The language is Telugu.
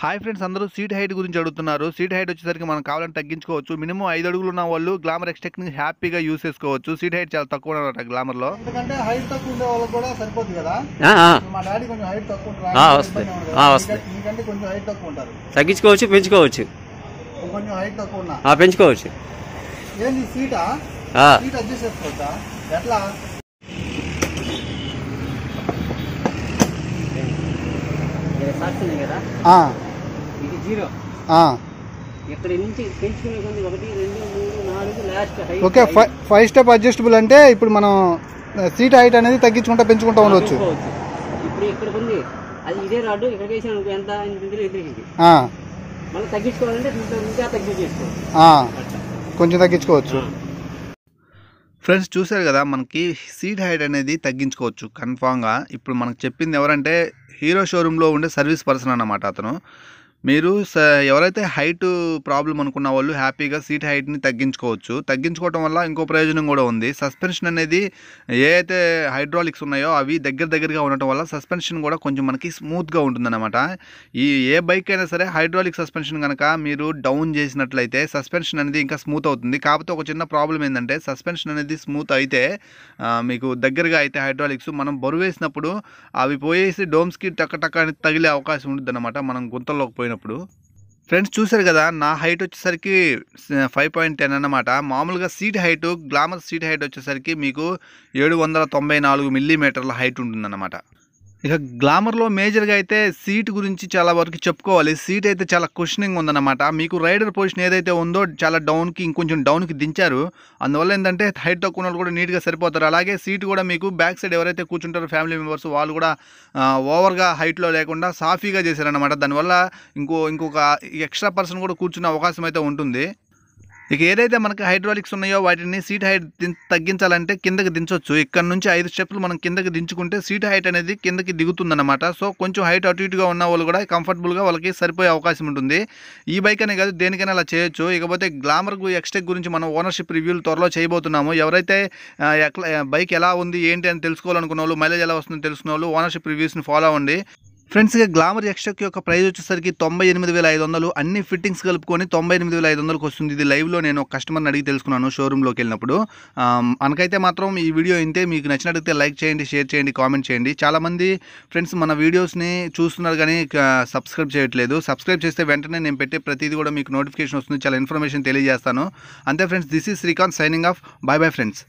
హాయ్ ఫ్రెండ్స్ అందరూ సీట్ హైట్ గురించి అడుగుతున్నారు సీట్ హైట్ వచ్చేసరికి మనం కావాలని తగ్గించుకోవచ్చు మినిమం ఐదు అడుగులు ఉన్న వాళ్ళు గ్లామర్ ని హ్యాపీగా యూస్ చేసుకోవచ్చు సీట్ హైట్ చాలా తక్కువ అనమాట గ్లామర్ లో తగ్గించుకోవచ్చు పెంచుకోవచ్చు పెంచుకోవచ్చు ఎట్లా కదా ఓకే ఫైవ్ స్టెప్ అడ్జస్టబుల్ అంటే ఇప్పుడు మనం సీట్ హైట్ అనేది తగ్గించుకుంటా పెంచుకుంటా ఉండవచ్చు కొంచెం తగ్గించుకోవచ్చు ఫ్రెండ్స్ చూశారు కదా మనకి సీట్ హైట్ అనేది తగ్గించుకోవచ్చు కన్ఫామ్గా ఇప్పుడు మనకు చెప్పింది ఎవరంటే హీరో షోరూంలో ఉండే సర్వీస్ పర్సన్ అన్నమాట అతను మీరు ఎవరైతే హైట్ ప్రాబ్లం అనుకున్న వాళ్ళు హ్యాపీగా సీట్ హైట్ని తగ్గించుకోవచ్చు తగ్గించుకోవటం వల్ల ఇంకో ప్రయోజనం కూడా ఉంది సస్పెన్షన్ అనేది ఏ అయితే హైడ్రాలిక్స్ ఉన్నాయో అవి దగ్గర దగ్గరగా ఉండటం వల్ల సస్పెన్షన్ కూడా కొంచెం మనకి స్మూత్గా ఉంటుందన్నమాట ఈ ఏ బైక్ అయినా సరే హైడ్రాలిక్ సస్పెన్షన్ కనుక మీరు డౌన్ చేసినట్లయితే సస్పెన్షన్ అనేది ఇంకా స్మూత్ అవుతుంది కాకపోతే ఒక చిన్న ప్రాబ్లం ఏంటంటే సస్పెన్షన్ అనేది స్మూత్ అయితే మీకు దగ్గరగా అయితే హైడ్రాలిక్స్ మనం బరువేసినప్పుడు అవి పోయేసి డోమ్స్కి టక్క టక్క తగిలే అవకాశం ఉంటుంది మనం గుంతల్లోకి పోయినప్పుడు ఫ్రెండ్స్ చూశారు కదా నా హైట్ వచ్చేసరికి ఫైవ్ పాయింట్ టెన్ అనమాట మామూలుగా seat height glamour seat height వచ్చేసరికి మీకు ఏడు వందల తొంభై నాలుగు మిల్లీమీటర్ల హైట్ ఉంటుందన్నమాట ఇక గ్లామర్లో మేజర్గా అయితే సీట్ గురించి చాలా వరకు చెప్పుకోవాలి సీట్ అయితే చాలా క్వశ్చనింగ్ ఉందన్నమాట మీకు రైడర్ పొజిషన్ ఏదైతే ఉందో చాలా డౌన్కి ఇంకొంచెం డౌన్కి దించారు అందువల్ల ఏంటంటే హైట్ తక్కువ వాళ్ళు కూడా నీట్గా సరిపోతారు అలాగే సీట్ కూడా మీకు బ్యాక్ సైడ్ ఎవరైతే కూర్చుంటారో ఫ్యామిలీ మెంబర్స్ వాళ్ళు కూడా ఓవర్గా హైట్లో లేకుండా సాఫీగా చేశారనమాట దానివల్ల ఇంకో ఇంకొక ఎక్స్ట్రా పర్సన్ కూడా కూర్చునే అవకాశం అయితే ఉంటుంది ఇక ఏదైతే మనకి హైడ్రాలిక్స్ ఉన్నాయో వాటిని సీట్ హైట్ తగ్గించాలంటే కిందకి దించవచ్చు ఇక్కడ నుంచి ఐదు స్టెప్లు మనం కిందకి దించుకుంటే సీట్ హైట్ అనేది కిందకి దిగుతుందన్నమాట సో కొంచెం హైట్ అటు ఇటుగా ఉన్న వాళ్ళు కూడా కంఫర్టబుల్గా వాళ్ళకి సరిపోయే అవకాశం ఉంటుంది ఈ బైక్ అనే కాదు దేనికైనా అలా చేయొచ్చు ఇకపోతే గ్లామర్ ఎక్స్టెక్ గురించి మనం ఓనర్షిప్ రివ్యూలు త్వరలో చేయబోతున్నాము ఎవరైతే బైక్ ఎలా ఉంది ఏంటి అని తెలుసుకోవాలనుకున్న వాళ్ళు మైలేజ్ ఎలా వస్తుందో తెలుసుకున్న వాళ్ళు ఓనర్షిప్ రివ్యూస్ని ఫాలో అవ్వండి ఫ్రెండ్స్గా గ్లామర్ ఎక్స్ట్రాక్ యొక్క ప్రైజ్ వచ్చేసరికి తొంభై ఎనిమిది వేల ఐదు వందలు అన్ని ఫిట్టింగ్స్ కలుపుకొని తొంభై ఎనిమిది వేల ఐదు వందలకు వస్తుంది ఇది లైవ్లో నేను ఒక కస్టమర్ని అడిగి తెలుసుకున్నాను షోరూంలోకి వెళ్ళినప్పుడు మనకైతే మాత్రం ఈ వీడియో ఇంతే మీకు నచ్చినట్టయితే లైక్ చేయండి షేర్ చేయండి కామెంట్ చేయండి చాలామంది ఫ్రెండ్స్ మన వీడియోస్ని చూస్తున్నారు కానీ సబ్స్క్రైబ్ చేయట్లేదు సబ్స్క్రైబ్ చేస్తే వెంటనే నేను పెట్టే ప్రతిదీ కూడా మీకు నోటిఫికేషన్ వస్తుంది చాలా ఇన్ఫర్మేషన్ తెలియజేస్తాను అంతే friends this is Srikanth signing off bye bye friends